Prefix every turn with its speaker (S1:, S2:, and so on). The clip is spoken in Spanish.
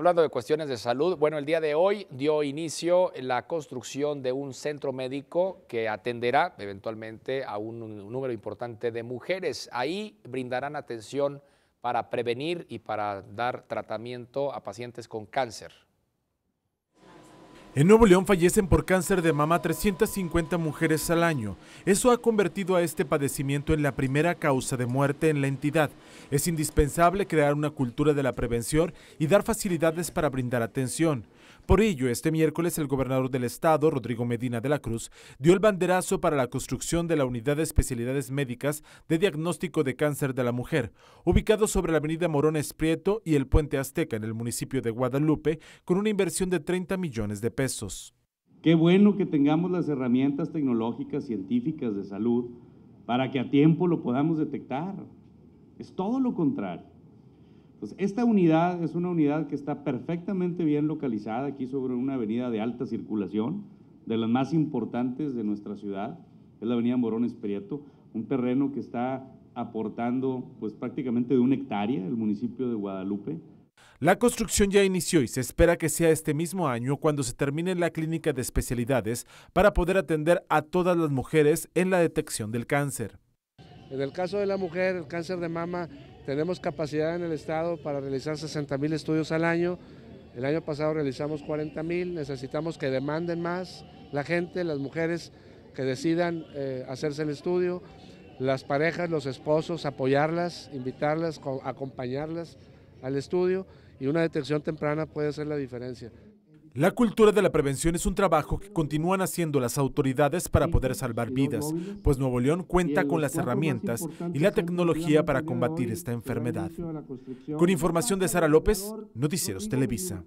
S1: Hablando de cuestiones de salud, bueno, el día de hoy dio inicio la construcción de un centro médico que atenderá eventualmente a un, número importante de mujeres. Ahí brindarán atención para prevenir y para dar tratamiento a pacientes con cáncer.
S2: En Nuevo León fallecen por cáncer de mama 350 mujeres al año. Eso ha convertido a este padecimiento en la primera causa de muerte en la entidad. Es indispensable crear una cultura de la prevención y dar facilidades para brindar atención. Por ello, este miércoles el gobernador del estado, Rodrigo Medina de la Cruz, dio el banderazo para la construcción de la Unidad de Especialidades Médicas de Diagnóstico de Cáncer de la Mujer, ubicado sobre la avenida Morón Esprieto y el Puente Azteca en el municipio de Guadalupe, con una inversión de 30 millones de pesos. Qué bueno que
S3: tengamos las herramientas tecnológicas, científicas de salud para que a tiempo lo podamos detectar. Es todo lo contrario esta unidad es una unidad que está perfectamente bien localizada aquí sobre una avenida de alta circulación, de las más importantes de nuestra ciudad, es la avenida Morones Prieto, un terreno que está aportando pues prácticamente de una hectárea el municipio de Guadalupe.
S2: La construcción ya inició y se espera que sea este mismo año cuando se termine la clínica de especialidades para poder atender a todas las mujeres en la detección del cáncer.
S4: En el caso de la mujer, el cáncer de mama tenemos capacidad en el Estado para realizar 60.000 estudios al año. El año pasado realizamos 40.000, Necesitamos que demanden más la gente, las mujeres que decidan eh, hacerse el estudio, las parejas, los esposos, apoyarlas, invitarlas, acompañarlas al estudio y una detección temprana puede hacer la diferencia.
S2: La cultura de la prevención es un trabajo que continúan haciendo las autoridades para poder salvar vidas, pues Nuevo León cuenta con las herramientas y la tecnología para combatir esta enfermedad. Con información de Sara López, Noticieros Televisa.